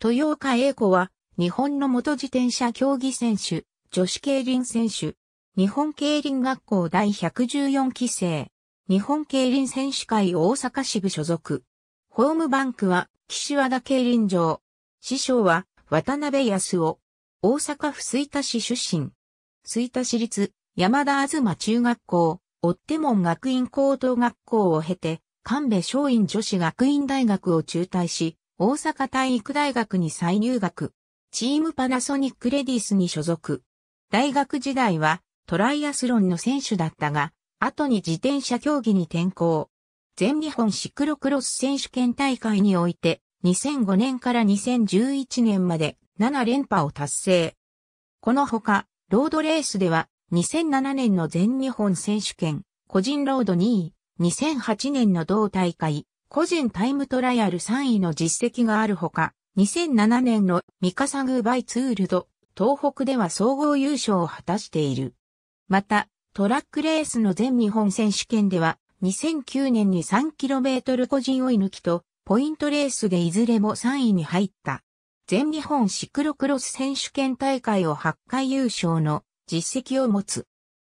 豊岡栄子は、日本の元自転車競技選手、女子競輪選手、日本競輪学校第114期生、日本競輪選手会大阪支部所属。ホームバンクは、岸和田競輪場。師匠は、渡辺康夫。大阪府吹田市出身。吹田市立、山田東中学校、追手門学院高等学校を経て、神戸松陰女子学院大学を中退し、大阪体育大学に再入学。チームパナソニックレディスに所属。大学時代はトライアスロンの選手だったが、後に自転車競技に転向。全日本シクロクロス選手権大会において、2005年から2011年まで7連覇を達成。このほか、ロードレースでは、2007年の全日本選手権、個人ロード2位、2008年の同大会、個人タイムトライアル3位の実績があるほか、2007年のミカサグバイツールド、東北では総合優勝を果たしている。また、トラックレースの全日本選手権では、2009年に 3km 個人追い抜きと、ポイントレースでいずれも3位に入った。全日本シクロクロス選手権大会を8回優勝の実績を持つ。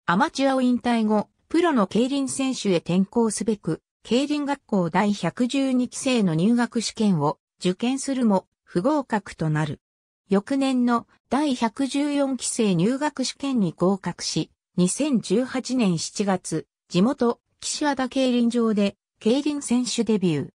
アマチュアを引退後、プロの競輪選手へ転向すべく、競輪学校第112期生の入学試験を受験するも不合格となる。翌年の第114期生入学試験に合格し、2018年7月、地元、岸和田競輪場で、競輪選手デビュー。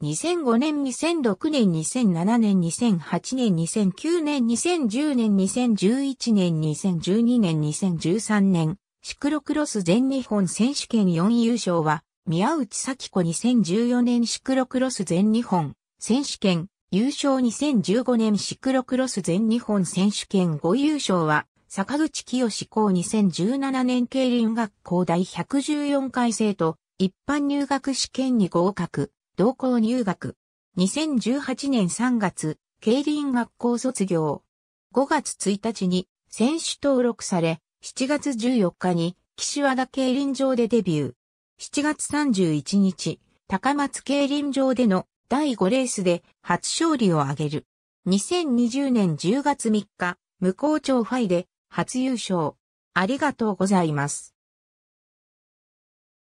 2005年、2006年、2007年、2008年、2009年、2010年、2011年、2012年、2013年、シクロクロス全日本選手権4優勝は、宮内咲子2014年シクロクロス全日本選手権優勝2015年シクロクロス全日本選手権5優勝は坂口清校2017年競輪学校第114回生と一般入学試験に合格、同校入学。2018年3月、競輪学校卒業。5月1日に選手登録され、7月14日に岸和田競輪場でデビュー。7月31日、高松競輪場での第5レースで初勝利を挙げる。2020年10月3日、無効長ファイで初優勝。ありがとうございます。